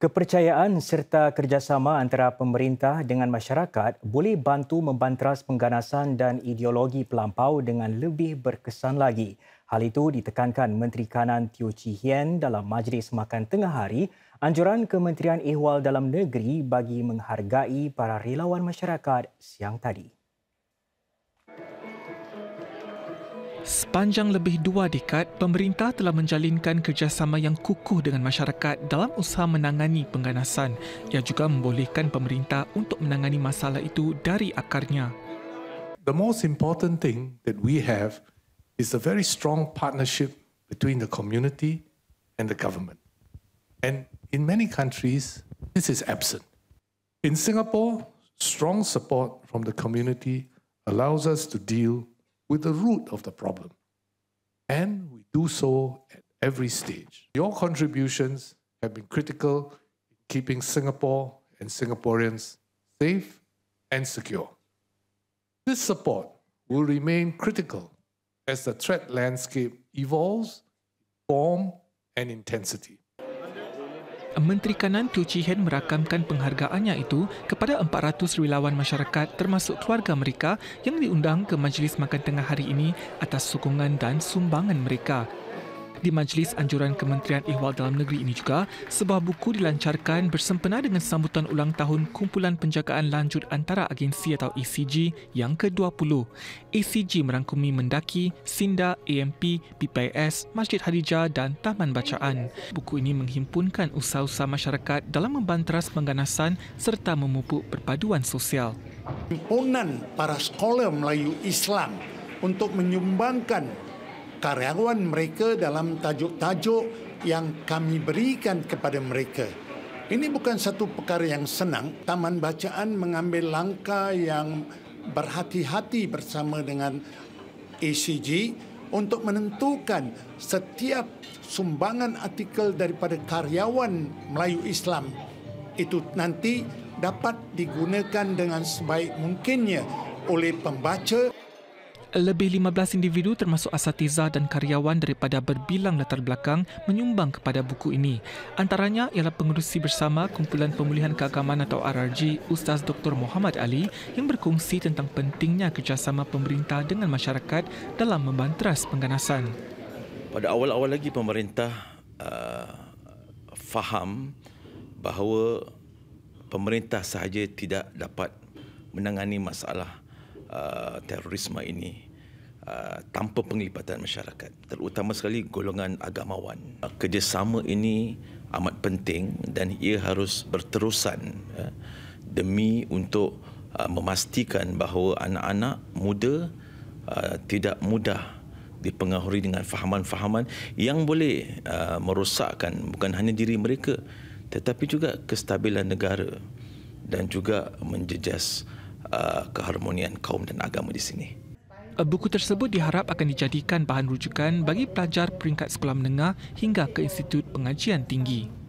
Kepercayaan serta kerjasama antara pemerintah dengan masyarakat boleh bantu membantras pengganasan dan ideologi pelampau dengan lebih berkesan lagi. Hal itu ditekankan Menteri Kanan Teo Chee Hien dalam majlis makan tengah hari, anjuran Kementerian Ehwal Dalam Negeri bagi menghargai para relawan masyarakat siang tadi. Sepanjang lebih dua dekad, pemerintah telah menjalinkan kerjasama yang kukuh dengan masyarakat dalam usaha menangani pengganasan yang juga membolehkan pemerintah untuk menangani masalah itu dari akarnya. The most important thing that we have is a very strong partnership between the community and the government. And in many countries, this is absent. In Singapore, strong support from the community allows us to deal with with the root of the problem. And we do so at every stage. Your contributions have been critical in keeping Singapore and Singaporeans safe and secure. This support will remain critical as the threat landscape evolves, form, and intensity. Menteri Kanan Tu Chi Hen merakamkan penghargaannya itu kepada 400 relawan masyarakat termasuk keluarga mereka yang diundang ke Majlis Makan Tengah hari ini atas sokongan dan sumbangan mereka. Di Majlis Anjuran Kementerian Ehwal Dalam Negeri ini juga, sebuah buku dilancarkan bersempena dengan sambutan ulang tahun Kumpulan Penjagaan Lanjut Antara Agensi atau ECG yang ke-20. ECG merangkumi Mendaki, Sinda, AMP, PPS, Masjid Hadijah dan Taman Bacaan. Buku ini menghimpunkan usaha-usaha masyarakat dalam membanteras pengganasan serta memupuk perpaduan sosial. Himpunan para sekolah Melayu Islam untuk menyumbangkan karyawan mereka dalam tajuk-tajuk yang kami berikan kepada mereka. Ini bukan satu perkara yang senang. Taman Bacaan mengambil langkah yang berhati-hati bersama dengan ACG untuk menentukan setiap sumbangan artikel daripada karyawan Melayu Islam itu nanti dapat digunakan dengan sebaik mungkinnya oleh pembaca. Lebih 15 individu termasuk asatiza dan karyawan daripada berbilang latar belakang menyumbang kepada buku ini. Antaranya ialah pengurusi bersama Kumpulan Pemulihan Keagamaan atau RRG Ustaz Dr. Muhammad Ali yang berkongsi tentang pentingnya kerjasama pemerintah dengan masyarakat dalam membanteras pengganasan. Pada awal-awal lagi pemerintah uh, faham bahawa pemerintah sahaja tidak dapat menangani masalah Uh, terorisme ini uh, tanpa penglibatan masyarakat terutama sekali golongan agamawan uh, kerjasama ini amat penting dan ia harus berterusan uh, demi untuk uh, memastikan bahawa anak-anak muda uh, tidak mudah dipengaruhi dengan fahaman-fahaman yang boleh uh, merosakkan bukan hanya diri mereka tetapi juga kestabilan negara dan juga menjejas Uh, keharmonian kaum dan agama di sini. Uh, buku tersebut diharap akan dijadikan bahan rujukan bagi pelajar peringkat sekolah menengah hingga ke Institut Pengajian Tinggi.